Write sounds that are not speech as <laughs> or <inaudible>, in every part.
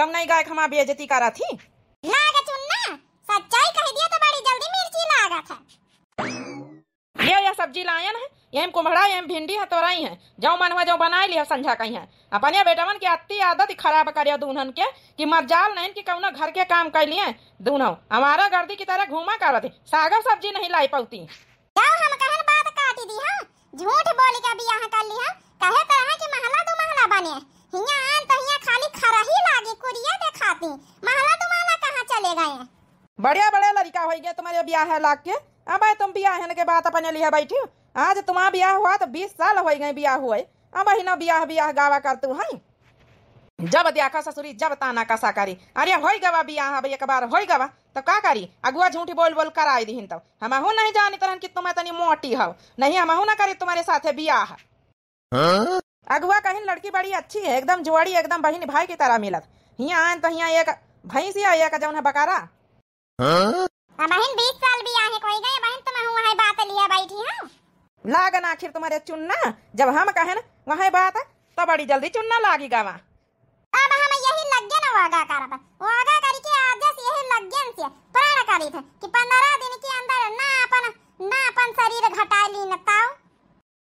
गम नहीं गाय खमा बेजती करा थी लाग चुन्ना सच्चाई कह दिया तो बड़ी जल्दी मिर्ची लागत है ये या सब्जी लायन है यह कुम्हड़ा यह भिंडी है तोरई है जाओ मन हुआ जो बनाए लिया संझा कहीं है अपन ये बेटा मन की अति आदत खराब करियो दूल्हन के कि मर जाल नहीं कि कौना घर के काम कर लिए दूनो हमारा गर्दी की तरह घूमा कर थी सागर सब्जी नहीं लाई पाती हाँ। झूठ बोली का बियाह कर लिया हाँ। कहे तरह तो की महला दो महला बने हिया आन तो हिया खाली खरा ही लागे कोरिया देखाती महला तो महला चले गए बढ़िया बड़े लड़का हो गया तुम्हारे ब्याह है लाग के अब तुम ब्याह है के बात अपने लिए बैठी आज तुम्हारा ब्याह हुआ तो बीस साल हो गए ब्याह हुए अब ही ना ब्याह ब्याह गावा कर तू है जब देखा ससुरी जब ताना कसा करी अरे हो गवा ब्याह अब एक बार हो गवा तब तो का करी अगुआ झूठी बोल बोल कर आई दिन तब तो। हम अहू नहीं जानी तरह की तुम्हें तनी मोटी हो नहीं हम अहू ना करी तुम्हारे साथ ब्याह हाँ? अगुआ कहीं लड़की बड़ी अच्छी है एकदम जुआड़ी एकदम बहन भाई की तरह मिलत हिया आए तो हिया एक भैंसिया का जौन है बकारा हाँ? बहन बीस साल भी आए कोई गए बहन तुम हुआ है बात लिया बैठी हो लागन आखिर तुम्हारे चुनना जब हम कहन वहाँ बात तो बड़ी जल्दी चुनना लागी गावा अब हम यही लग ना वागा करत वागा करके आज यही लग लगन से प्राण करित कि 15 दिन के अंदर ना अपन ना अपन शरीर घटा ली नताओ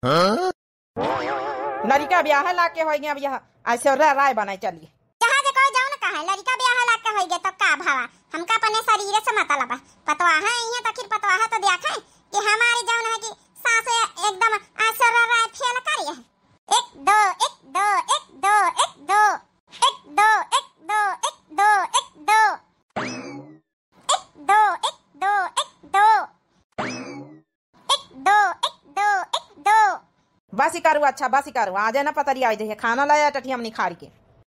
हां लड़का ब्याह ला लाके होई गया ब्याह ऐसे राय बनाए चलिए लड़का ब्याह लाके होई गया तो का भावा हमका अपने शरीर से मतलब है पतवाह है यहां तक पतवाह तो देखा है कि हमारी जान है कि सास एकदम ऐश्वर्या राय फेल कर है एक दो एक दो एक दो एक दो एक दो एक दो एक दो एक दो एक दो एक दो एक दो एक दो बासी करू अच्छा बासी करू आ जाए ना पतरी आई जाइए खाना लाया टटिया हमने खाड़ के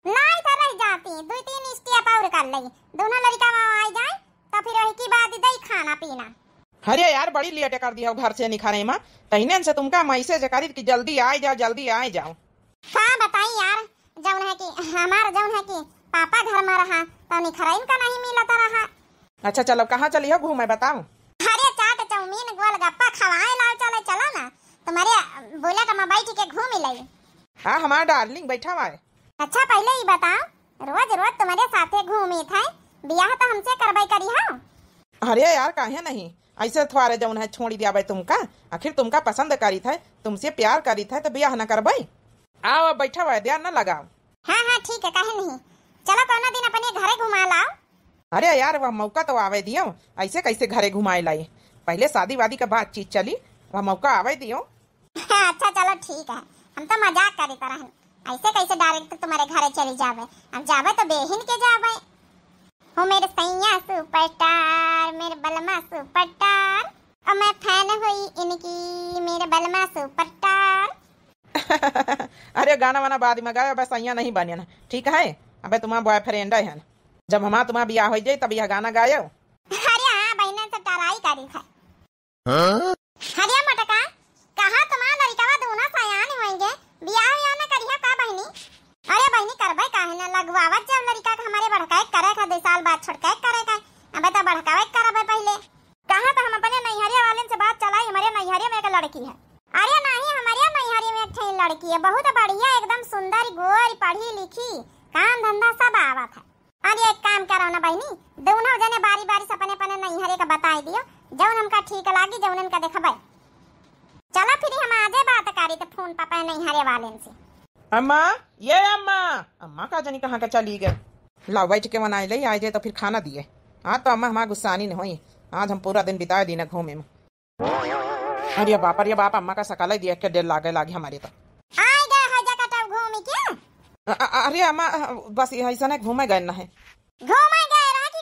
नहीं तो रह जाती दो तीन स्टिया पावर कर लई दोनों लड़का वहां आ जाए तो फिर वही की बात दई तो खाना पीना अरे यार बड़ी लेट कर दिया घर से निखा रही माँ तहने से तुमका मैसे जकारी कि जल्दी आ जाओ जल्दी आ जाओ हाँ बताई यार जौन है कि हमारा जौन है कि पापा घर में रहा तो निखराइन का नहीं मिलता रहा अच्छा चलो कहाँ चली हो घूमे बताओ अरे चाट चाउमीन गोलगप्पा खवाए लाल चले चलो ना तुम्हारे बोला का मैं बैठ के घूम लई हाँ हमारा डार्लिंग बैठा हुआ है अच्छा पहले ही बताओ रोज रोज तुम्हारे साथ घूमे थे ब्याह तो हमसे करबाई करी हाँ अरे यार काहे नहीं ऐसे थारे जौन है छोड़ी दिया तुमका आखिर तुमका पसंद करी था तुमसे प्यार करी था तो ब्याह ना करवाई आओ बैठा हुआ ध्यान ना लगाओ हाँ हाँ ठीक है काहे नहीं चलो कोनो दिन अपने घरे घुमा लाओ अरे यार वह मौका तो आवे दियो ऐसे कैसे घरे घुमाए लाई पहले शादी वादी का बातचीत चली वह मौका आवे दियो ना हाँ, अच्छा चलो ठीक है हम तो मजाक कर करी तरह ऐसे कैसे डायरेक्ट तुम्हारे घर चली जावे हम जावे तो बेहिन के जावे हो मेरे सैया सुपरस्टार मेरे बलमा सुपरस्टार और मैं फैन हुई इनकी मेरे बलमा सुपरस्टार <laughs> अरे गाना वाना बाद में गाए अब सैया नहीं बने ना ठीक है अब तुम्हारा बॉयफ्रेंड है ना जब हमार तुम्हारा ब्याह हो जाए तब यह गाना गाए अरे हाँ बहन से तो टराई करी है हाँ? अरे बहनी अरे बहनी करबे काहे ना लगवावत जब लड़का के हमारे बड़का एक करे का दे साल बाद छोटकाए करे का अब त बड़कावे करबे पहले कहां तो हम अपने नैहरिया वाले से बात चलाई हमारे नैहरिया में एक लड़की है अरे नहीं हमारे नैहरिया में एक लड़की है बहुत बढ़िया एकदम सुंदर गोरी पढ़ी लिखी काम धंधा सब आवत है और एक काम करो ना बहनी दोनों जने बारी बारी से अपने अपने नैहरे का बताई दियो जौन हमका ठीक लागी जौन उनका देखबे चला फिर हम आजे बात करी तो फोन पापा नैहरे वाले से अम्मा ये अम्मा अम्मा का जानी कहाँ का चली गए लाओ बैठ के मनाए ले आए तो फिर खाना दिए हाँ तो अम्मा हमारा गुस्सा नहीं हुई आज हम पूरा दिन बिताए दीना घूमे में अरे बाप अरे बाप अम्मा का सकाल दिया के डेर लागे लागे हमारे तो अरे अम्मा बस ऐसा नहीं घूमे गए ना है घूमे गए रहा कि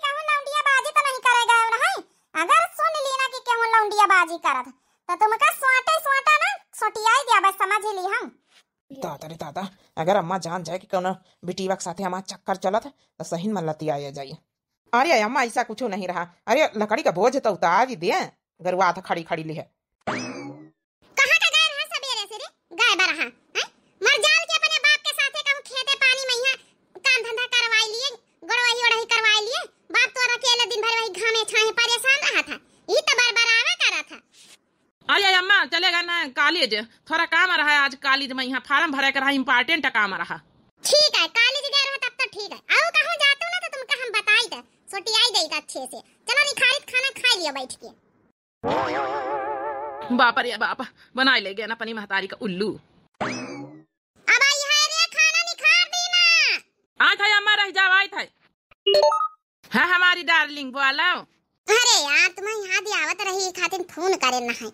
बाजी तो नहीं अगर सुन लेना कि बाजी तो ना दिया बस समझ ली हम दादा रे दादा अगर अम्मा जान जाए कि कौन बिटी के साथ हमारा चक्कर चलत है तो सही में आ जाइए अरे अम्मा ऐसा कुछ नहीं रहा अरे लकड़ी का बोझ तो उतार ही दे गरुआ था तो खड़ी खड़ी ली है कॉलेज थोड़ा काम आ रहा है आज कॉलेज में यहाँ फार्म भरा कर रहा इम्पोर्टेंट काम आ रहा ठीक है कॉलेज गए रहो तब तो ठीक है आओ कहाँ जाते हो ना तो तुमका हम बताई दे आई गई अच्छे से चलो निखारित खाना खा लियो बैठ के बाप रे बाप बना ले गया ना अपनी महतारी का उल्लू अब आई है रे खाना निखार देना आ था अम्मा रह जा आई था हां हमारी डार्लिंग बोलो अरे यार तुम्हें यहाँ भी आवत रही खातिर फोन करे ना है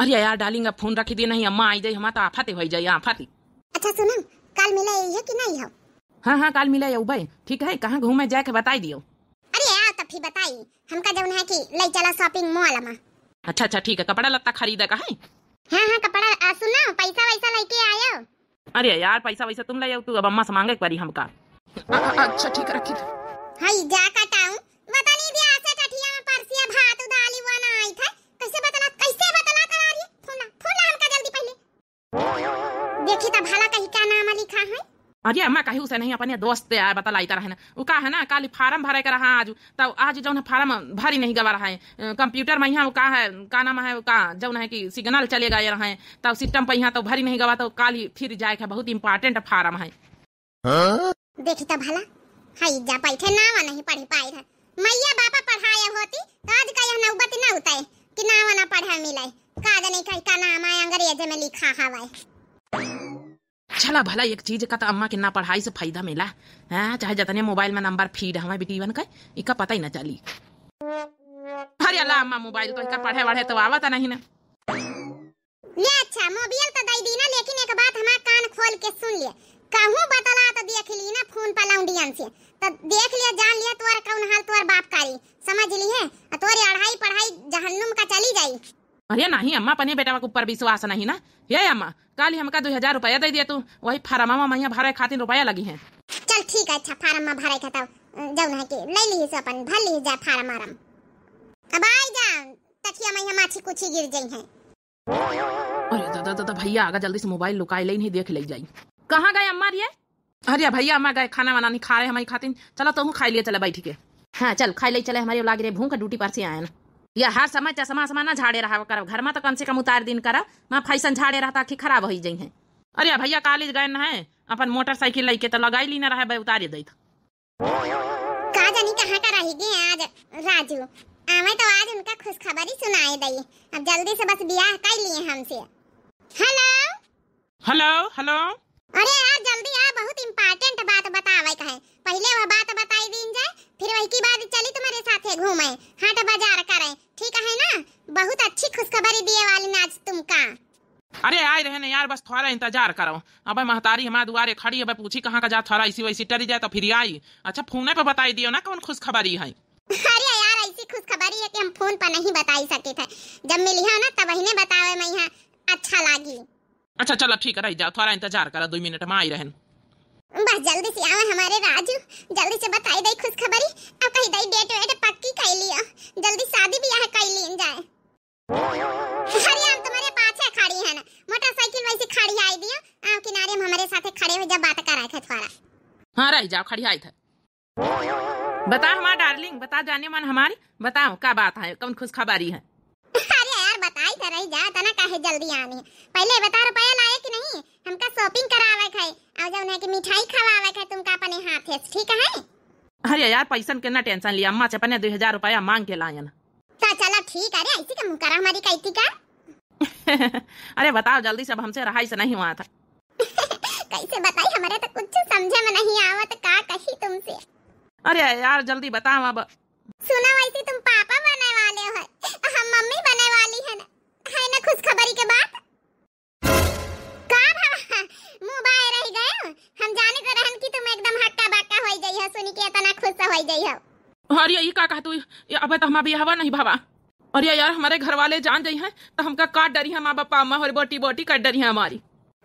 अरे यार डालिंग अब फोन रख दे नहीं अम्मा आई जाए हमारा तो आफाते हो जाए हाँ, आफाते अच्छा सुनो कल मिला है कि नहीं हो हाँ हाँ कल मिला है उबे ठीक है कहाँ घूमे जाए के बताई दियो अरे यार तब फिर बताई हमका जौन है कि ले चला शॉपिंग मॉल में अच्छा अच्छा ठीक है कपड़ा लत्ता खरीदा का है हाँ हाँ कपड़ा आ, सुनो पैसा वैसा लेके आयो अरे यार पैसा वैसा तुम ले आओ तू अब अम्मा से मांगे एक बारी हमका अच्छा ठीक है रखी हाँ जा काटाऊं बता देखी तो भला कहीं का नाम लिखा है अरे अम्मा कही उसे नहीं अपने दोस्त बता लाई तरह है ना वो है ना काली फार्म भरे कर रहा आज तो आज जौन फार्म भरी नहीं गवा रहा है कंप्यूटर में वो का है का नाम है का जौन है कि सिग्नल चले गए है तो सिस्टम पर यहाँ तो भरी नहीं गवा तो काली फिर जाए का बहुत इम्पोर्टेंट फार्म है देखी तो भला जा बैठे नहीं मैया पढ़ाया होती तो आज का यह नौबत ना होता है कि ना पढ़ा का नाम है में लिखा है चला भला एक चीज का तो अम्मा के ना पढ़ाई से फायदा मिला है हाँ, चाहे जतने मोबाइल में नंबर फीड हमारे बेटी बन का इका पता ही ना चली अरे अल्लाह अम्मा मोबाइल तो इका पढ़े वढ़े तो आवा था नहीं ना ले अच्छा मोबाइल तो दई दीना लेकिन एक बात हमारा कान खोल के सुन लिए कहूं बतला तो देख ली ना फोन पर लाउंडियन से तो देख लिया जान लिया तोर कौन हाल तोर बाप कारी समझ ली है तोर अढ़ाई पढ़ाई जहन्नुम का चली जाई अरे नहीं अम्मा अपने बेटा के ऊपर विश्वास नहीं ना ये अम्मा कल ही हमका दो हजार रुपया दे दिए तू वही फार्मा मैया भरे खातिर रुपया लगी है चल ठीक है अच्छा फार्म भरे खाता तो, जौन है कि ले ली से अपन भर ली जा फार्मा आरम अब आई जा तकिया मैया माछी कुछी गिर जई है अरे दादा दादा भैया आगा जल्दी से मोबाइल लुकाई ले नहीं देख ले जाई कहाँ गए अम्मा रे अरे भैया अम्मा गए खाना वाना नहीं खा रहे हमारी खातिर चलो तुम तो खाई लिए चले बैठ के हाँ चल खा ले चले हमारी लाग रही भूख ड्यूटी पर से आए ना या हर समय चश्मा चश्मा ना झाड़े रहा करब घर में तो कम से कम उतार दिन करब मैं फैसन झाड़े रहता कि खराब हो जाइ अरे भैया कॉलेज गए है अपन मोटरसाइकिल लेके तो लगाई ली ना रहे उतारे दी का जानी कहाँ का आज राजू आवे तो आज उनका खुशखबरी सुनाए दई अब जल्दी से बस ब्याह कर लिए हमसे हेलो हेलो हेलो अरे यार जल्दी आ बहुत इम्पोर्टेंट बात बतावे पहले वह बात बताई जाए फिर वही की बात चली तुम्हारे साथ घूमे हाट बाजार ठीक है ना बहुत अच्छी खुशखबरी दिए वाली मैं आज तुमका अरे आए रहे यार बस थोड़ा इंतजार करो अब महतारी हमारे दुआरे खड़ी है पूछी कहाँ का जा थोड़ा इसी वैसी टरी जाए तो फिर आई अच्छा फोन पे बताई दियो ना कौन खुशखबरी है अरे यार ऐसी खुशखबरी है कि हम फोन पर नहीं बताई सके थे जब मिली है ना तब ही बतावे मैं यहाँ अच्छा लगी अच्छा चलो ठीक है रही जाओ थोड़ा इंतजार करो दो मिनट में आई रहन बस जल्दी से आवे हमारे राजू जल्दी से बताई दई खुशखबरी अब कही दई डेट वेट पक्की कर लियो जल्दी शादी भी ब्याह कर लीन जाए अरे हम तुम्हारे पाछे खड़ी है ना मोटरसाइकिल वैसे खड़ी आई दियो आ किनारे में हमारे साथे खड़े हो जब बात कराए थे थोड़ा हां रही जाओ खड़ी आई थे बता हमारा डार्लिंग बता जाने मन हमारी बताओ क्या बात है कौन खुशखबरी है आई त रही जा तना काहे जल्दी आनी पहले बता रुपया लाए कि नहीं हमका शॉपिंग करावे है और जौन है कि मिठाई खवावे है तुमका अपने हाथे से ठीक है अरे यार पैसन के ना टेंशन लिया अम्मा से अपने 2000 रुपया मांग के लायन तो चला ठीक अरे ऐसी का मुंह करा हमारी कैती का <laughs> अरे बताओ जल्दी सब हमसे रहाई से नहीं हुआ था <laughs> कैसे बताई हमारे तो कुछ समझ में नहीं आवत का कही तुमसे अरे यार जल्दी बताओ अब सुना वैसे तुम खुशखबरी के बाद मोबाइल रह गए हम जाने रहन की तुम एकदम हक्का बक्का होई हो सुनी के इतना खुश होई हो ये का अब तो नहीं भावा यार हमारे घर वाले जान जाई हैं तो हमका काट डरी है माँ बाप अम्मा और बोटी बोटी काट डरी है हमारी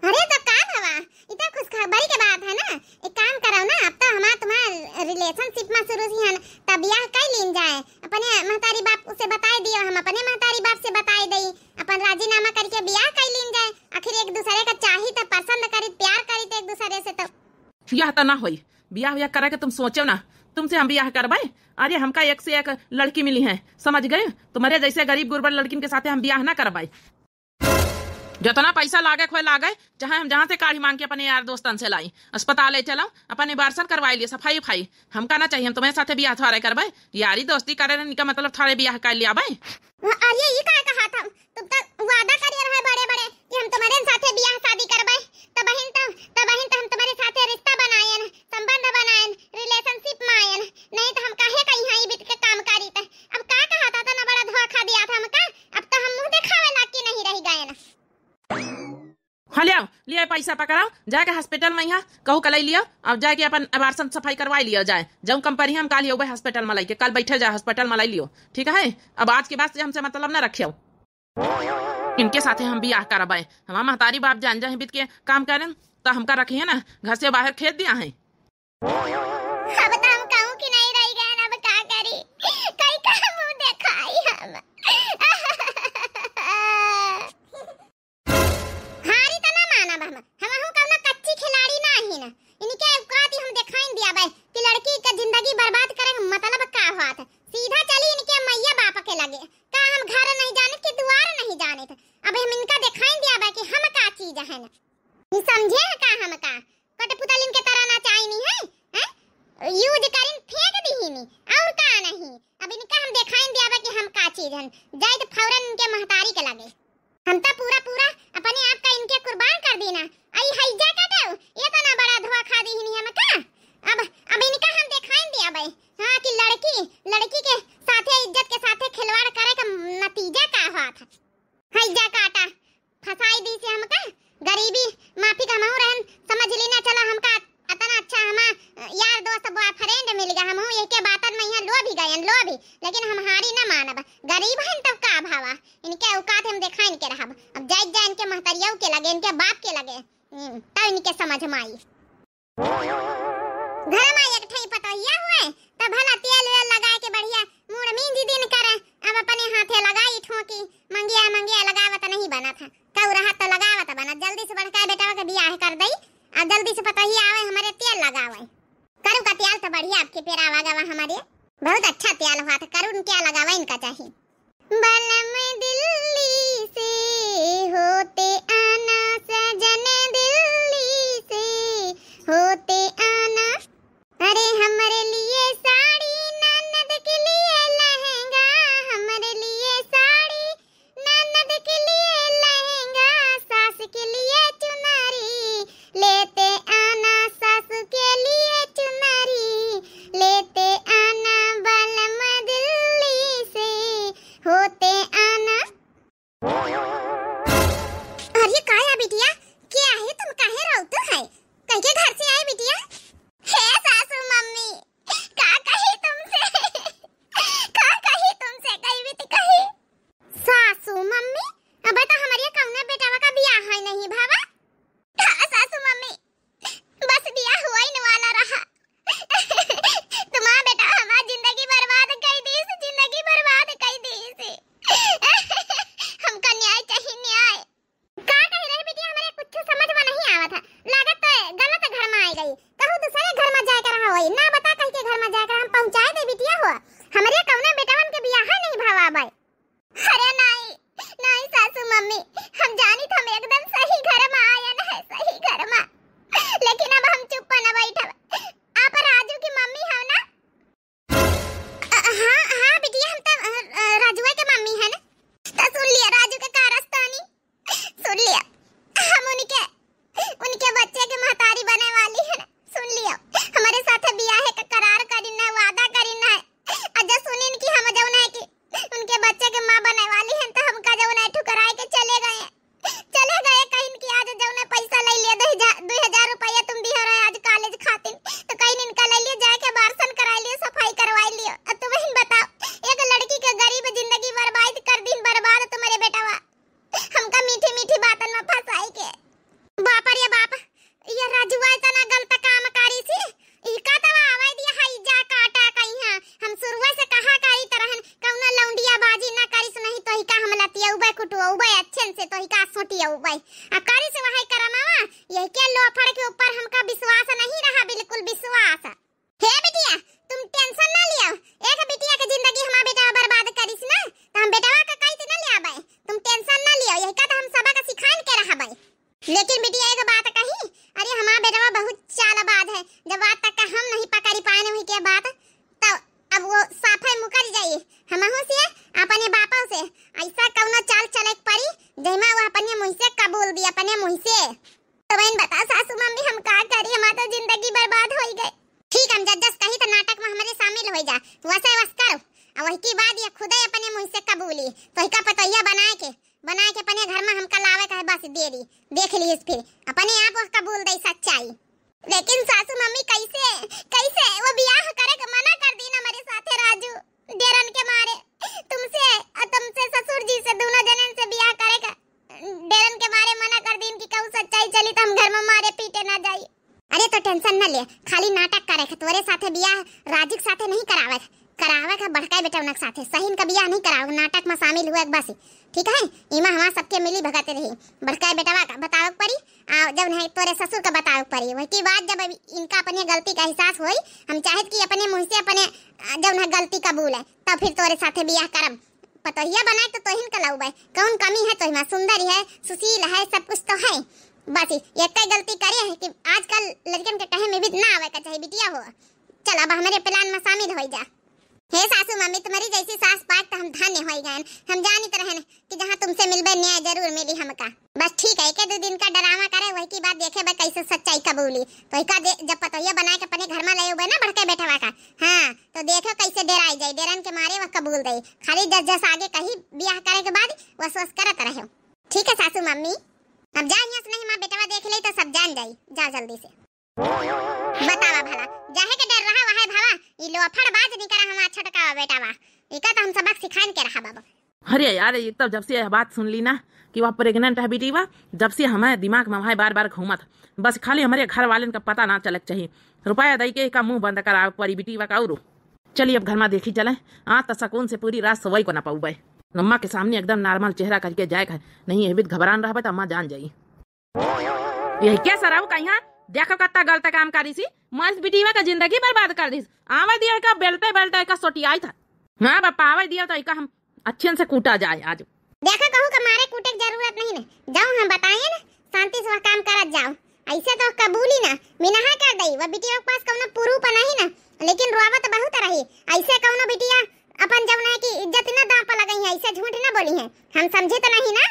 अरे तो का इतना खुश खबरी के बात है ना एक काम करो ना अब तो हमारा तुम्हारा रिलेशनशिप में शुरू ही है तब ब्याह कई लीन जाए अपने महतारी बाप उसे बताए दियो हम अपने महतारी बाप से बताए दई अपन राजीनामा करके ब्याह कई लीन जाए आखिर एक दूसरे का चाही तो पसंद करी प्यार करी तो एक दूसरे से तो यह तो ना होई ब्याह व्याह करा के तुम सोचो ना तुमसे हम ब्याह करवाए अरे हमका एक से एक लड़की मिली है समझ गए तुम्हारे जैसे गरीब गुरबर लड़की के साथ हम ब्याह ना करवाए जितना पैसा लागे खोए लागे चाहे हम जहाँ से काढ़ी मांग के अपने यार दोस्तन से लाई अस्पताल चलो अपने बारसन करवाई लिए सफाई उफाई हम कहना चाहिए हम तुम्हारे साथ बियाह थोड़ा करबे यारी दोस्ती करे का मतलब थोड़े ब्याह कर लिया भाई अरे ये कहा था तुम तो वादा कर रहे बड़े बड़े कि हम तुम्हारे साथ शादी बहन तो- बहन तो हम तुम्हारे साथ रिश्ता संबंध रिलेशनशिप में नहीं तो हम के काम करी अब कहा था ना बड़ा धोखा दिया था हमका अब तो हम मुंह दिखावे नहीं गए ना हाँ लिया लिया पैसा पकड़ाओ जाके हॉस्पिटल में यहाँ कहू कल लिया अब जाके अपन अबारसन सफाई करवाई लिया जाए जब कंपनी हम काल होबे हॉस्पिटल में लाइके कल बैठे जाए हॉस्पिटल में लाई लियो ठीक है अब आज के बाद से हमसे मतलब ना रखियो इनके साथ हम भी आ करब हमारा हाँ, महतारी बाप जान जाए बीत के काम करें तो हमका रखिए ना घर से बाहर खेत दिया है हाँ रानी है चोहिमा तो सुंदरी है सुशील है सब कुछ तो है बस ये कई गलती करे है कि आजकल लड़कन के कहे में भी ना आवे का चाहे बिटिया हो चल अब हमारे प्लान में शामिल हो जा हे सासु मम्मी तुम्हारी जैसी सास पाट तो हम धन्य हो गए हम जानी तरह तो ने कि जहाँ तुमसे मिलबे न्याय जरूर मिली हमका बस ठीक है एक दो दिन का डरामा करे वही की बात देखे बा कैसे सच्चाई कबूली तो का जब पतोहिया बना के अपने घर में ले उबे ना भड़के बैठवा का हाँ तो देखो कैसे डराई जाए डेरन के मारे वह कबूल दे खाली जस जस आगे कहीं ब्याह करे के बाद वस वस करत रहे ठीक है सासू मम्मी अब जा यहाँ से नहीं माँ बेटवा देख ले तो सब जान जाई जा जल्दी से बतावा भला जाहे के डर रहा वहां भावा ई लोफड़ बाज नहीं करा हम अच्छा टका बेटा वा इका तो हम सबक सिखाइन के रहा बाबा अरे यार ये तो जब से यह बात सुन ली ना कि वह प्रेग्नेंट है बेटी वह जब से हमारे दिमाग में वहाँ बार बार घूमत बस खाली हमारे घर वाले का पता ना चलक चाहिए रुपया दई के का मुंह बंद करा परी बेटी वह काउरू चलिए अब घर में देखी चले हाँ तो सकून से पूरी रात सवई को ना पाऊ भाई अम्मा के सामने एकदम नॉर्मल चेहरा करके जाए घर नहीं अभी घबरान रहा तो अम्मा जान जाये यही क्या सराब का यहाँ देखो कत्ता गलत काम करी सी मस्त बिटिया का जिंदगी बर्बाद कर दी आवा दिया का बेलते बेलते का सोटियाई था हां बापा आवा दिया तो का हम अच्छे से कूटा जाए आज देखो कहूं का मारे कूटे की जरूरत नहीं ना जाऊँ हम हाँ, बताए ना शांति से काम करत जाओ ऐसे तो कबूल ही ना मिनहा कर दई वो बिटिया के पास कौनो पुरूप नहीं ना लेकिन रोवा तो बहुत रही ऐसे कोनो बिटिया अपन जमुना की इज्जत ना दांप लगाई ऐसे झूठ ना बोली है हम समझे तो नहीं ना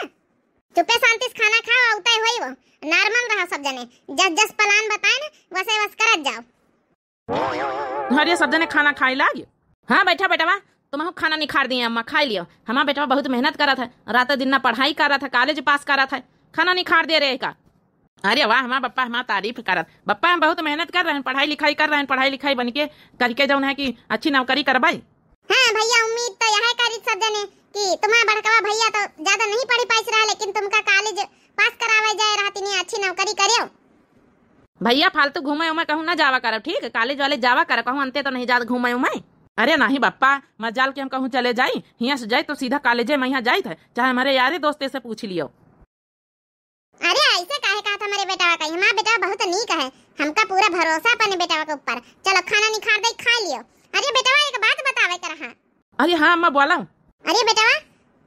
चुपे शांति से खाना खाओ उताय होई वो नॉर्मल रहा सब जने जस जस प्लान बताए ना वैसे वस करत जाओ हमारे सब जने खाना खाई लाग हाँ बैठा बेटवा तुम हम खाना निखार दिए अम्मा खाई लियो हमारा बेटा बहुत मेहनत करा था रात दिन ना पढ़ाई करा था कॉलेज पास करा था खाना निखार दे रहे का अरे वाह हमारे पप्पा हमारा तारीफ करत पप्पा हम बहुत मेहनत कर रहे हैं पढ़ाई लिखाई कर रहे हैं पढ़ाई लिखाई बन के करके जो है की अच्छी नौकरी करवाई हाँ भैया उम्मीद तो यह करी सब जने कि तुम्हारा बड़कवा भैया तो ज्यादा नहीं पढ़ी पाइस रहा लेकिन तुमका कॉलेज पास करावे जाए रहा तिनी अच्छी नौकरी करियो भैया फालतू घूमे उमे कहूँ ना जावा करो ठीक कॉलेज वाले जावा करो कहूँ अंते तो नहीं जात घूमे उमे अरे नहीं बप्पा जाल के हम कहूँ चले जाई हिया से जाई तो सीधा कॉलेज में यहाँ जाई थे चाहे हमारे यारे दोस्त से पूछ लियो अरे ऐसे काहे कहा था मेरे बेटा का हमारा बेटा बहुत नीक है हमका पूरा भरोसा अपने बेटा के ऊपर चलो खाना निखार दे खा लियो अरे बेटा एक बात बतावे कर हां अरे हां मैं बोला हूं अरे बेटावा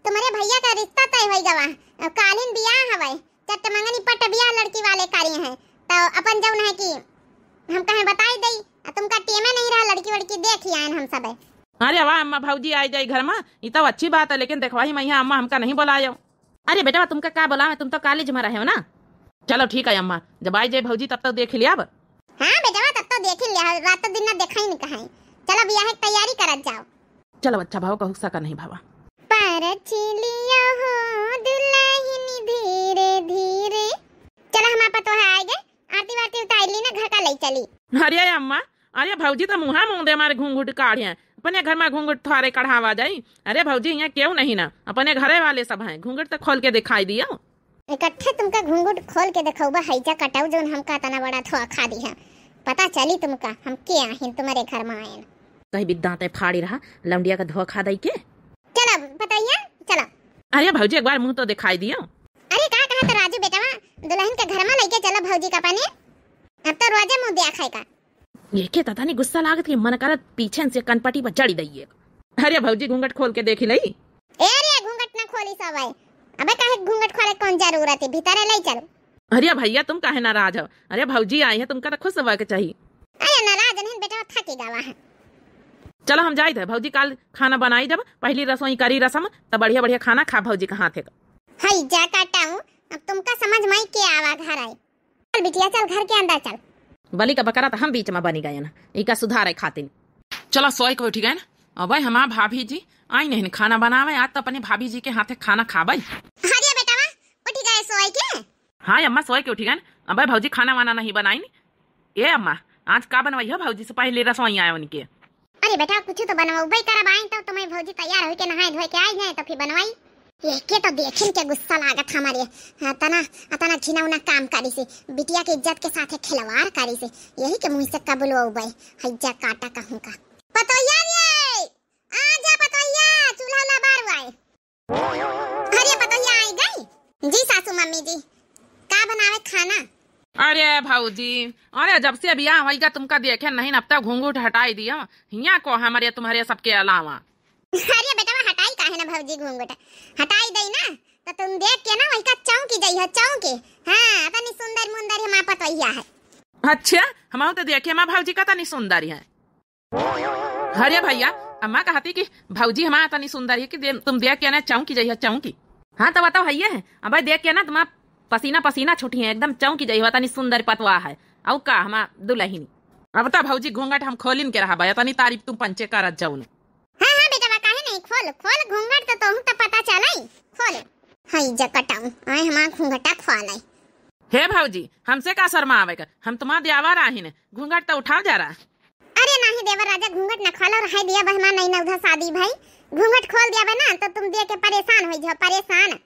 तुम्हारे भैया का रिश्ता तय होई गवा कालीन बियाह हवे चट मंगनी पट बियाह लड़की वाले कार्य है तो अपन जौन है कि हम कहे बताई दई तुमका टेमे नहीं रहा लड़की वड़की देख ही आए हम सब अरे वाह अम्मा भौजी आई जाई घर में ये तो अच्छी बात है लेकिन देखवाही मैया अम्मा हमका नहीं बुलाया अरे बेटा तुमका क्या बुलावे तुम तो कॉलेज में रहे हो ना चलो ठीक है अम्मा जब आई जाए भौजी तब तक तो देख लिया अब हाँ बेटा तब तो देख लिया रात तो दिन ना देखा ही नहीं कहा चलो बियाह की तैयारी करत जाओ चलो अच्छा भाव कहूँ सका नहीं भावा अरे अम्मा अरे भौजी तो मुहा मुंह मारे घूंघूट काढ़ अपने घर में घूंघट थारे कढ़ावा जाई अरे भौजी यहाँ क्यों नहीं ना अपने घर वाले सब हैं घूंघट तो खोल के दिखाई दिया इकट्ठे तुमका घूंघट खोल के दिखाऊबा हैजा कटाऊ जोन हमका तना बड़ा थोड़ा खा दी है पता चली तुमका हम के आहिन तुम्हारे घर में आए कहीं भी दाँत फाड़ी रहा लमडिया का धोखा दई के चला बताइए चला अरे भाजी एक बार मुंह तो दिखाई दियो अरे का कहा तो राजू बेटा दुल्हन के घर में लेके चला भौजी का पानी अब तो रोजे मुंह दिया खाए का ये के तता नहीं गुस्सा लागत के मन करत पीछे से कनपटी पर चढ़ी दइए अरे भौजी घूंघट खोल के देखी नहीं ए अरे घूंघट ना खोली सब सवाई अबे काहे घूंघट खोले कौन जरूरत है भीतर ले चल अरे भैया तुम काहे नाराज हो अरे भौजी आई है तुमका तो खुश हुआ के चाहिए अरे नाराज नहीं बेटा थकी गवा है चलो हम जाए थे भौजी कल खाना बनाई जब पहली रसोई करी रसम तो बढ़िया बढ़िया खाना खा भौजी कहाँ थे का जा काटा हूँ अब तुमका समझ में के आवा घर आए चल बिटिया चल घर के अंदर चल बलि का बकरा तो हम बीच में बनी गए ना इका सुधार है खातिर चलो सोए को उठ गए ना अब हमारा भाभी जी आई नहीं खाना बनावे आज तो अपने भाभी जी के हाथे खाना खाबई अरे बेटा उठ गए सोए के हाँ अम्मा सोए के उठ गए अब भौजी खाना वाना नहीं बनाई ए अम्मा आज का बनवाई हो भाजी से पहले रसोई आए उनके अरे बेटा कुछ तो बनवाऊ भाई करब आई तो तुम्हारी तो भौजी तैयार हो के नहाए धोए के आई है तो फिर बनवाई एके तो देखिन के गुस्सा लागत हमारे तना तना झिना उना काम करी से बिटिया के इज्जत के साथ खिलवाड़ करी से यही के मुंह से कबुल भाई हज्जा काटा कहूं का पतोया रे आ जा पतोया चूल्हा ला बारवाए अरे पतोया आई गई जी सासू मम्मी जी का बनावे खाना अरे भाजी अरे जब से अभी हवाई का तुमका देखे नहीं अब तक घूंघूट हटाई दिया हाँ। हिया को हमारे तुम्हारे सबके अलावा अरे बेटा हटाई का है ना भाजी घूंघूट हटाई दई ना तो तुम देख के ना वही का चौकी जाई हो चौंकी हां तनी सुंदर मुंदर है मापत वहिया है अच्छा हमारो तो देखे मां भाजी का तनी सुंदर है अरे भैया अम्मा कहती कि भाजी हमारा तनी सुंदर है कि तुम देख के ना चौकी जाई हो चौकी हाँ तो बताओ भैया है अब देख के ना तुम्हारा तो पसीना पसीना छुटी है एकदम चौंकी जाई तनी सुंदर पतवा है औ का हम दुलहिनी अब तो भौजी घूंघट हम खोलिन के रहा तनी तारीफ तुम पंचे कर जाऊ हां हां बेटा काहे नहीं खोल खोल घूंघट तो तुम तो पता चलाई खोल घूंघटा हे भौजी हमसे का शर्मा हम तुम्हारा घूंघट तो उठाओ अरे नहीं देवर राजा घूंघट न खोलो रहा दिया बहमा नहीं ना उधर शादी भाई घूंघट खोल दिया ना तो तुम दे के परेशान हो जाओ परेशान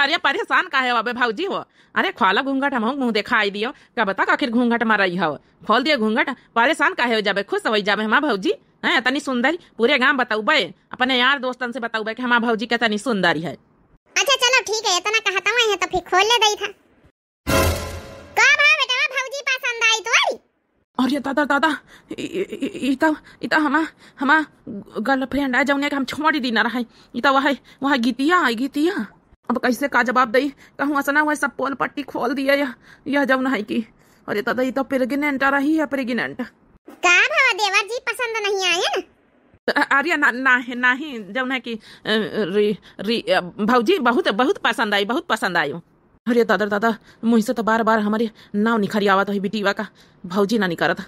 अरे परेशान का है भाजी हो अरे ख्वाला घूंघट हम मुंह देखा दियो क्या बता आखिर घूंघट मारई हो खोल दियो घूंघट परेशान का है जब खुश हो जाबे हमारा भाजी है तनी सुंदर पूरे गांव बताऊबे अपने यार दोस्तन से बताऊ कि हमारा भाजी के तनी सुंदर है अच्छा चलो ठीक है इतना कहा था मैं तो फिर खोल ले दई था का भाव बेटा भाऊजी पसंद आई तोई अरे दादा दादा इता इता हमा हमा गर्लफ्रेंड आ जाऊने के हम छोड़ दी ना रहे इता तो वह वह गीतिया गीतिया अब कैसे का जवाब दई कहूँ असना हुआ सब पोल पट्टी खोल दिया यह यह जब नहीं की अरे दादा ये तो प्रेगनेंट रही है प्रेगनेंट कार भावा देवर जी पसंद नहीं आए ना आर्या ना ना है ना ही जब ना कि भाऊजी बहुत बहुत पसंद आई बहुत पसंद आई अरे दादा दादा मुझसे तो बार बार हमारे नाव निखरी आवा तो ही बिटीवा का भाऊजी ना निकारा था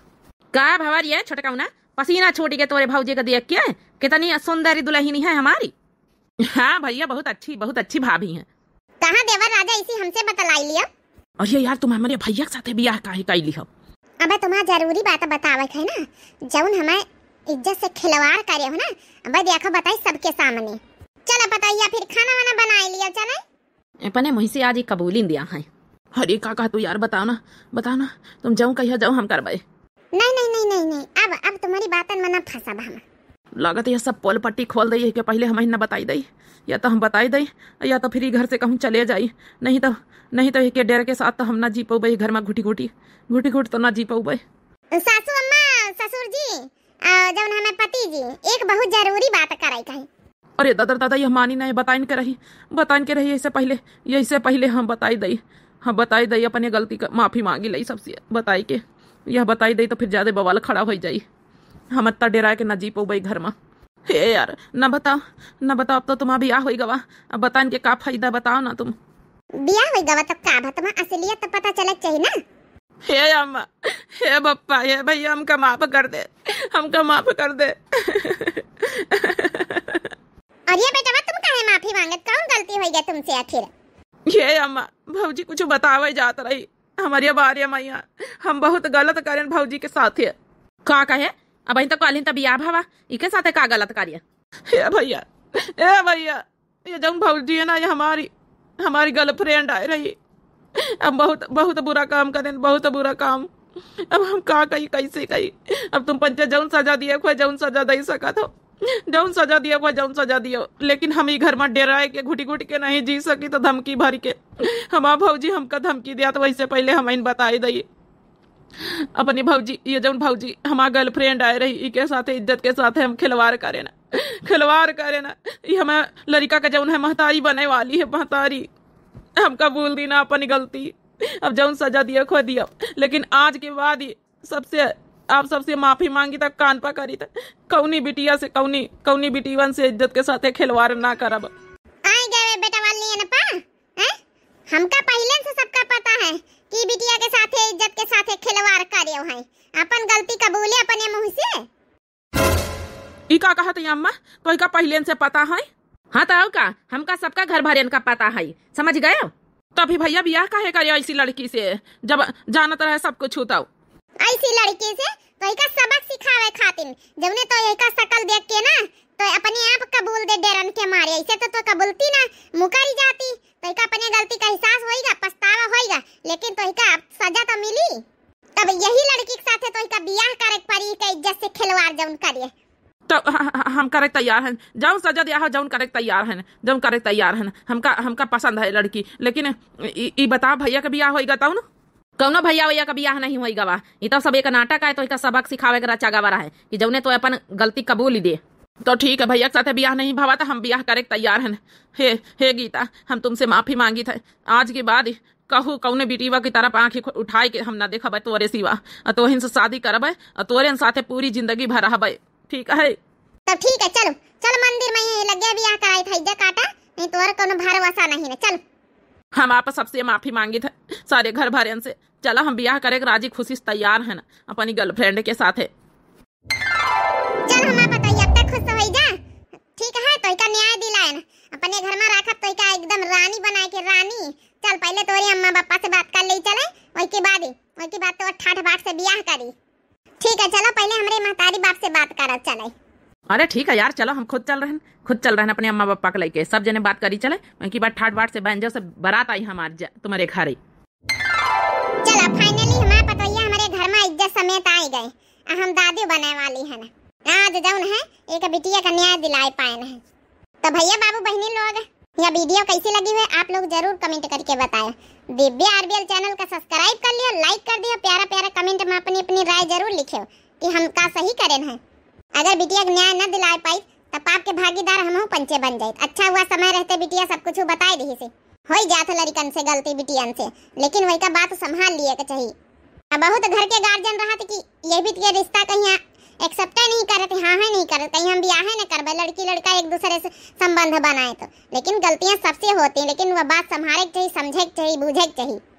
का भवारी है छोटका पसीना छोटी के तोरे भाऊजी का देख के कितनी सुंदरी दुल्हनी है हमारी हाँ भैया बहुत अच्छी बहुत अच्छी भाभी है कहा देवर राजा इसी हमसे बतलाई लिया अरे यार तुम हमारे भैया के साथ ब्याह का ही कैली हो अब तुम्हें जरूरी बात बतावत है ना जौन हमें इज्जत से खिलवाड़ करे हो ना अब देखो बताई सबके सामने चल बताइए फिर खाना वाना बना लिया चले अपने मुही से आज कबूली दिया है अरे का कहा तू यार बताओ ना बताओ ना तुम जाऊ कहिया जाऊँ हम करवाए नहीं नहीं नहीं नहीं नहीं अब अब तुम्हारी बातन मना फंसा हम लागत यह सब पोल पट्टी खोल दई के पहले हम ना बताई दई या तो हम बताई दई या तो फिर ही घर से कहूँ चले जाई नहीं तो नहीं तो एक डेर के साथ तो हम ना जी पौबे घर में घुटी घुटी घुटी घुट तो ना जी पौबे सासू अम्मा ससुर जी पति जी एक बहुत जरूरी बात कराई अरे दादा दादा यह मानी नहीं बताइन के रही बताइन के रही इससे पहले ये इससे पहले हम बताई दई हम बताई दई अपने गलती का माफ़ी मांगी लई सबसे बताई के यह बताई दई तो फिर ज़्यादा बवाल खड़ा हो जाये हम अत्ता डेरा के नजीब हो गई घर में हे यार न बताओ न बताओ अब तो तुम्हारा ब्याह हुई गवा अब बता इनके का फायदा बताओ ना तुम ब्याह हुई गवा तो का भतमा असलियत तो पता चलत चाहिए ना हे अम्मा हे बप्पा हे भैया हम का माफ कर दे हम का माफ कर दे और ये बेटा तुम काहे माफी मांगत कौन गलती हुई गई तुमसे आखिर हे अम्मा भौजी कुछ बतावे जात रही हमारी बारिया मैया हम बहुत गलत करें भौजी के साथ है का कहे अब तक तो आलिन तब याब हवा इके साथ का गलत कार्य भैया ए भैया ये जो भौजी है ना ये हमारी हमारी गर्लफ्रेंड आ रही अब बहुत बहुत बुरा काम करें बहुत बुरा काम अब हम का कही कैसे कही अब तुम पंचे जौन सजा दिए खोए जौन सजा दे सका तो जौन सजा दिया खोए जौन सजा दियो लेकिन हम ही घर में डेराए के घुटी घुट के नहीं जी सकी तो धमकी भर के हमारा भौजी हमका धमकी दिया तो वैसे पहले हम इन बताई दी अपनी भाजी ये यजमान भाजी हमारा गर्लफ्रेंड आए रही इके साथ इज्जत के साथ हम खिलवाड़ करे ना खिलवाड़ करे ना ये हमें लड़का का जौन है महतारी बने वाली है महतारी हम कबूल दी ना अपनी गलती अब जौन सजा दिया खो दिया लेकिन आज के बाद सबसे आप सबसे माफी मांगी तक कान पा करी तक कौनी बिटिया से कौनी कौनी बिटिवन से इज्जत के साथ खिलवाड़ ना कर आए बेटा वाली है ना पा हमका पहले से सबका पता है की बिटिया के साथे इज्जत के साथे खिलवाड़ करियो है अपन गलती कबूले अपने मुंह से ई का कहत तो है अम्मा तो का पहले से पता है हां ताऊ तो का हमका सबका घर भरन का पता है समझ गए तभी तो भैया बियाह काहे करे ऐसी लड़की से जब जानत रहे सब कुछ होता ऐसी लड़की से तो सबक सिखावे खातिर जब ने तो यही का शक्ल देख के ना तो अपने आप कबूल दे डरन के मारे ऐसे तो तो कबूलती ना मुकरी जाती तो का अपने गलती का एहसास होएगा पछतावा होएगा लेकिन तो का सजा तो मिली तब यही लड़की के साथ है तो का ब्याह करे परी के इज्जत से खिलवाड़ जौन करिए तो हम करे तैयार हैं जौन सजा दिया हो जौन करे तैयार हैं जौन करे तैयार हैं हमका हमका पसंद है लड़की लेकिन ई बता भैया का ब्याह होएगा तब ना कौनो भैया भैया का ब्याह नहीं होएगा वाह ये तो सब एक नाटक है तो इसका सबक सिखावे का रचा गवा है कि जौने तो अपन गलती कबूल ही दे तो ठीक है भैया के साथ ब्याह नहीं भावा था हम ब्याह करे तैयार हैं हे हे गीता हम तुमसे माफी मांगी थे आज के बाद कहू कौने बिटीवा की तरफ आंखें उठाए के हम ना देखब तोरे सिवा तो तोहन से शादी करब तोरे साथ पूरी जिंदगी भर रहा ठीक है तब तो ठीक है चलो चलो मंदिर में ही लग गया ब्याह कराई था इधर काटा नहीं तोर कोनो भार वसा नहीं है चलो हम आप सबसे माफी मांगी थे सारे घर भर से चला हम ब्याह करे राजी खुशी तैयार है ना अपनी गर्लफ्रेंड के साथ है चल हम आप ठीक है हाँ, तो इका न्याय दिलाए न अपने घर में रखा तो इका एकदम रानी बनाए के रानी चल पहले तोरे अम्मा पापा से बात कर ले चले वही के बाद ही वही के बाद तो ठाठ बाट से ब्याह करी ठीक है चलो पहले हमरे महतारी बाप से बात करा चले अरे ठीक है यार चलो हम खुद चल रहे हैं खुद चल रहे हैं अपने अम्मा पापा के लेके सब जने बात करी चले वही उनकी बात ठाठ बाट से बहन जो से बारात आई हमारे तुम्हारे घर ही चलो फाइनली हमारे पतोइया हमारे घर में इज्जत समेत आई गए हम दादी बने वाली है ना आज जौन है एक बिटिया का न्याय दिलाए पाए है हाँ। तो भैया बाबू बहनी लोग यह वीडियो कैसी लगी हुई आप लोग जरूर कमेंट करके बताएं दिव्या आरबीएल चैनल का सब्सक्राइब कर लियो लाइक कर दियो प्यारा प्यारा कमेंट में अपनी अपनी राय जरूर लिखियो कि हम का सही करेन है हाँ। अगर बिटिया न्याय न दिलाए पाई तो पाप के भागीदार हम पंचे बन जाए अच्छा हुआ समय रहते बिटिया सब कुछ बताए रही से हो जात लड़कन से गलती बिटियन से लेकिन वही का बात संभाल लिए के चाहिए बहुत घर के गार्जियन रहा कि ये भी तो रिश्ता कहीं एक्सेप्ट नहीं करत हाँ है नहीं करत कहीं हम ब्याह कर करबे लड़की लड़का एक दूसरे से संबंध बनाए तो लेकिन गलतियाँ सबसे होती हैं लेकिन वह बात संभाले चाहिए समझे चाहिए बूझे चाहिए